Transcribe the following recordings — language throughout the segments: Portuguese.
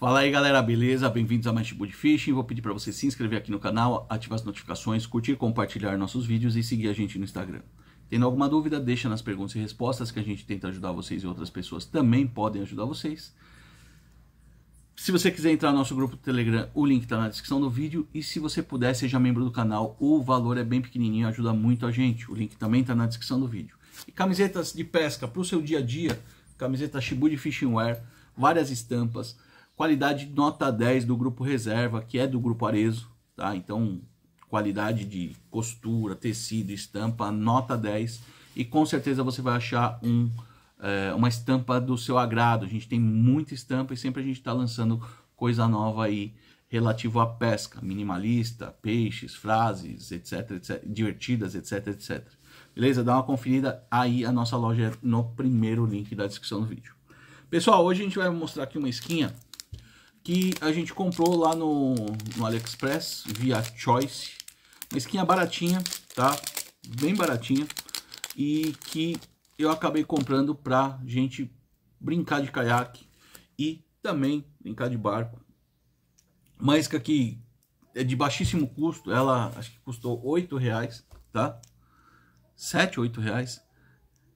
Fala aí galera, beleza? Bem-vindos a mais Tipo de Fishing. Vou pedir para você se inscrever aqui no canal, ativar as notificações, curtir, compartilhar nossos vídeos e seguir a gente no Instagram. Tendo alguma dúvida, deixa nas perguntas e respostas que a gente tenta ajudar vocês e outras pessoas também podem ajudar vocês. Se você quiser entrar no nosso grupo do Telegram, o link está na descrição do vídeo. E se você puder, seja membro do canal. O valor é bem pequenininho, ajuda muito a gente. O link também está na descrição do vídeo. E camisetas de pesca para o seu dia a dia, camiseta Shibu de Fishing Wear, várias estampas Qualidade nota 10 do grupo reserva, que é do grupo Arezo, tá? Então, qualidade de costura, tecido, estampa, nota 10. E com certeza você vai achar um, é, uma estampa do seu agrado. A gente tem muita estampa e sempre a gente está lançando coisa nova aí relativo à pesca, minimalista, peixes, frases, etc, etc, divertidas, etc, etc. Beleza? Dá uma conferida aí a nossa loja é no primeiro link da descrição do vídeo. Pessoal, hoje a gente vai mostrar aqui uma esquinha que a gente comprou lá no, no AliExpress via Choice. Uma esquinha baratinha, tá? Bem baratinha. E que eu acabei comprando pra gente brincar de caiaque e também brincar de barco. Uma isca que é de baixíssimo custo, ela acho que custou 8 reais, tá? 7, 8 reais.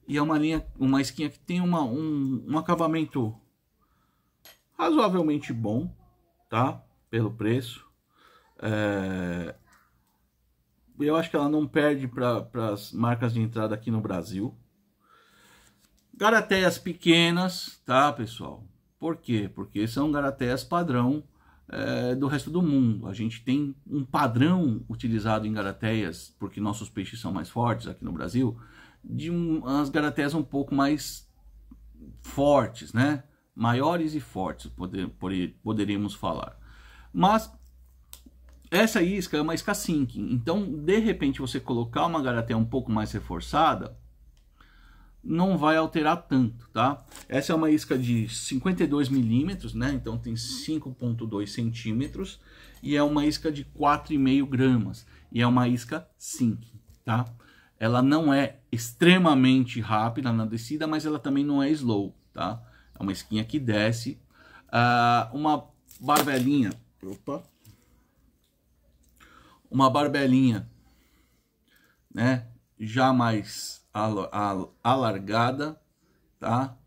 E é uma linha, uma esquinha que tem uma, um, um acabamento razoavelmente bom, tá? Pelo preço. É... Eu acho que ela não perde para as marcas de entrada aqui no Brasil. Garateias pequenas, tá, pessoal? Por quê? Porque são garateias padrão é, do resto do mundo. A gente tem um padrão utilizado em garateias, porque nossos peixes são mais fortes aqui no Brasil, de um, as garateias um pouco mais fortes, né? maiores e fortes, poder, poder, poderíamos falar. Mas essa isca é uma isca sinking, então de repente você colocar uma garateia um pouco mais reforçada, não vai alterar tanto, tá? Essa é uma isca de 52 milímetros, né? Então tem 5.2 centímetros e é uma isca de 4,5 gramas e é uma isca sinking, tá? Ela não é extremamente rápida na descida, mas ela também não é slow, tá? É uma esquinha que desce. Uh, uma barbelinha. Opa! Uma barbelinha, né? Já mais al al alargada, tá?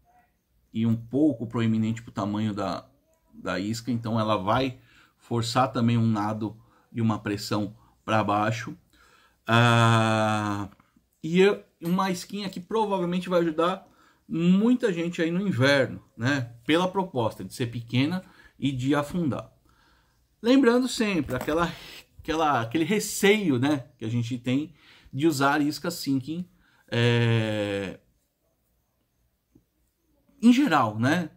E um pouco proeminente para o tamanho da, da isca. Então ela vai forçar também um nado e uma pressão para baixo. Uh, e uma esquinha que provavelmente vai ajudar muita gente aí no inverno, né? Pela proposta de ser pequena e de afundar. Lembrando sempre aquela, aquela, aquele receio, né? Que a gente tem de usar isca sinking é... em geral, né?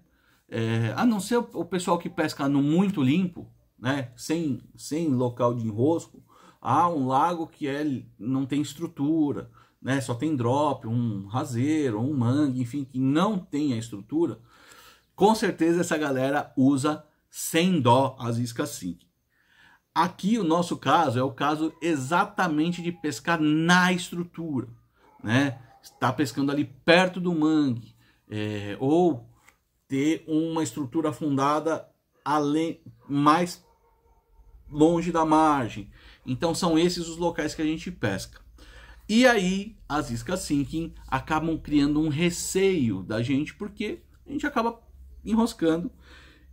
É, a não ser o pessoal que pesca no muito limpo, né? Sem, sem local de enrosco, há um lago que é, não tem estrutura, né, só tem drop, um raseiro, um mangue, enfim, que não tem a estrutura, com certeza essa galera usa sem dó as iscas sink. Aqui o nosso caso é o caso exatamente de pescar na estrutura, né? Está pescando ali perto do mangue, é, ou ter uma estrutura afundada além, mais longe da margem. Então são esses os locais que a gente pesca. E aí as iscas sinking acabam criando um receio da gente, porque a gente acaba enroscando.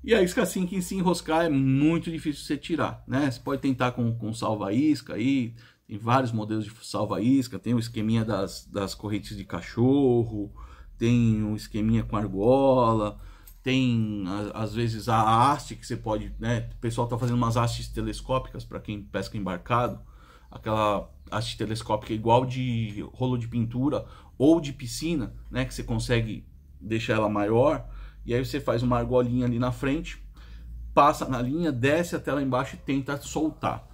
E a isca sinking se enroscar é muito difícil de você tirar, né? Você pode tentar com, com salva-isca aí, tem vários modelos de salva-isca, tem o esqueminha das, das correntes de cachorro, tem um esqueminha com argola, tem às vezes a haste que você pode, né? O pessoal está fazendo umas hastes telescópicas para quem pesca embarcado, aquela telescópica é igual de rolo de pintura ou de piscina, né, que você consegue deixar ela maior, e aí você faz uma argolinha ali na frente, passa na linha, desce até lá embaixo e tenta soltar.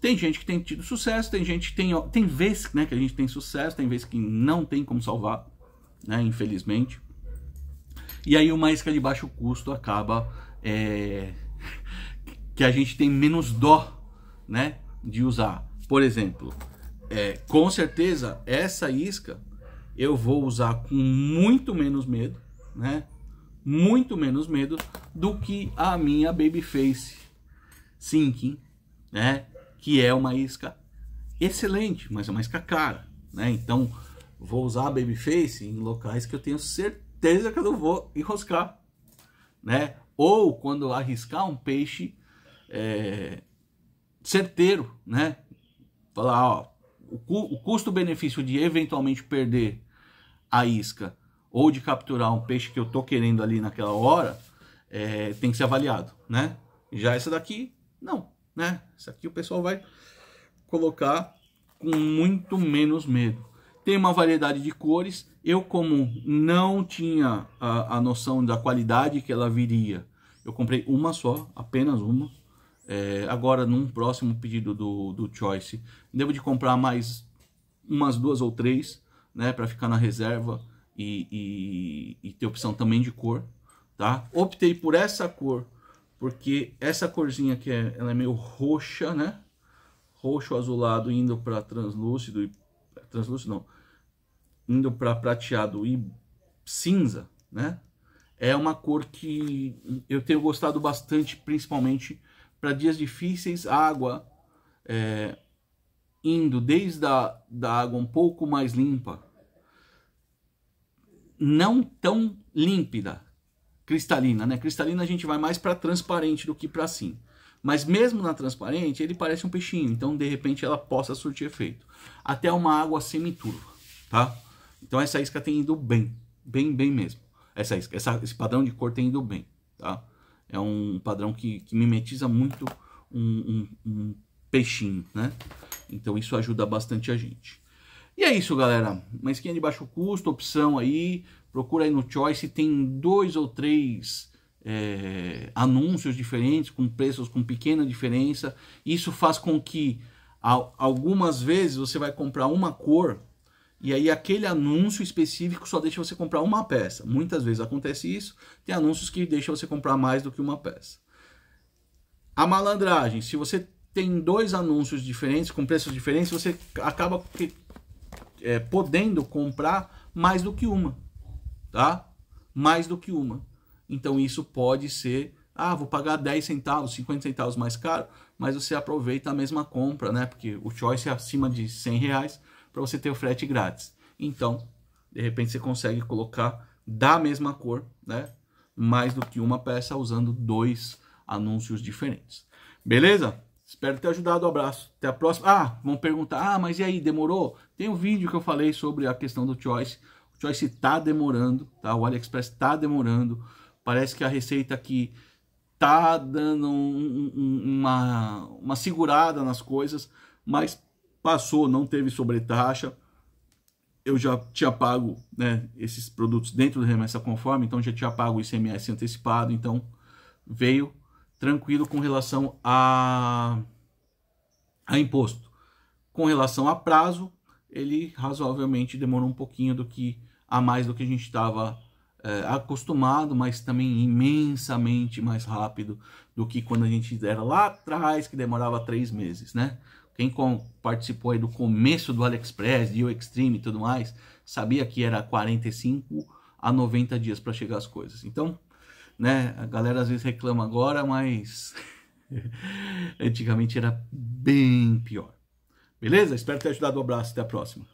Tem gente que tem tido sucesso, tem gente que tem, tem vezes né, que a gente tem sucesso, tem vezes que não tem como salvar, né, infelizmente. E aí uma isca de baixo custo acaba é, que a gente tem menos dó, né, de usar. Por exemplo, é, com certeza essa isca eu vou usar com muito menos medo, né? Muito menos medo do que a minha Babyface Sinking, né? Que é uma isca excelente, mas é uma isca cara, né? Então vou usar a Babyface em locais que eu tenho certeza que eu não vou enroscar, né? Ou quando arriscar um peixe é, certeiro, né? falar, ó, o, cu o custo-benefício de eventualmente perder a isca ou de capturar um peixe que eu tô querendo ali naquela hora, é, tem que ser avaliado, né? Já essa daqui, não, né? Essa aqui o pessoal vai colocar com muito menos medo. Tem uma variedade de cores. Eu, como não tinha a, a noção da qualidade que ela viria, eu comprei uma só, apenas uma, é, agora, num próximo pedido do, do Choice, devo de comprar mais umas duas ou três, né? Para ficar na reserva e, e, e ter opção também de cor, tá? Optei por essa cor, porque essa corzinha que é, ela é meio roxa, né? Roxo azulado indo para translúcido e é, translúcido não, indo para prateado e cinza, né? É uma cor que eu tenho gostado bastante, principalmente para dias difíceis, água é, indo desde a da água um pouco mais limpa, não tão límpida, cristalina, né? Cristalina a gente vai mais para transparente do que para assim. Mas mesmo na transparente, ele parece um peixinho, então de repente ela possa surtir efeito. Até uma água semiturva, tá? Então essa isca tem ido bem, bem, bem mesmo. Essa isca, essa, esse padrão de cor tem ido bem, tá? é um padrão que, que mimetiza muito um, um, um peixinho, né? Então isso ajuda bastante a gente. E é isso, galera. Uma skin de baixo custo, opção aí. Procura aí no Choice, tem dois ou três é, anúncios diferentes, com preços com pequena diferença. Isso faz com que algumas vezes você vai comprar uma cor e aí aquele anúncio específico só deixa você comprar uma peça. Muitas vezes acontece isso. Tem anúncios que deixam você comprar mais do que uma peça. A malandragem, se você tem dois anúncios diferentes com preços diferentes, você acaba é, podendo comprar mais do que uma, tá? Mais do que uma. Então isso pode ser, ah, vou pagar 10 centavos, 50 centavos mais caro, mas você aproveita a mesma compra, né? Porque o choice é acima de 100 reais para você ter o frete grátis. Então, de repente você consegue colocar da mesma cor, né? Mais do que uma peça usando dois anúncios diferentes. Beleza? Espero ter ajudado. Um abraço. Até a próxima. Ah, vão perguntar: "Ah, mas e aí, demorou?" Tem um vídeo que eu falei sobre a questão do choice. O choice tá demorando, tá? O AliExpress tá demorando. Parece que a receita aqui tá dando um, um, uma, uma segurada nas coisas, mas passou, não teve sobretaxa, eu já tinha pago né, esses produtos dentro da remessa conforme, então já tinha pago o ICMS antecipado, então veio tranquilo com relação a, a imposto. Com relação a prazo, ele razoavelmente demorou um pouquinho do que a mais do que a gente estava é, acostumado, mas também imensamente mais rápido do que quando a gente era lá atrás, que demorava três meses, né? Quem com, participou aí do começo do AliExpress, de Extreme e tudo mais, sabia que era 45 a 90 dias para chegar as coisas. Então, né, a galera às vezes reclama agora, mas antigamente era bem pior. Beleza? Espero ter ajudado. Um abraço, até a próxima.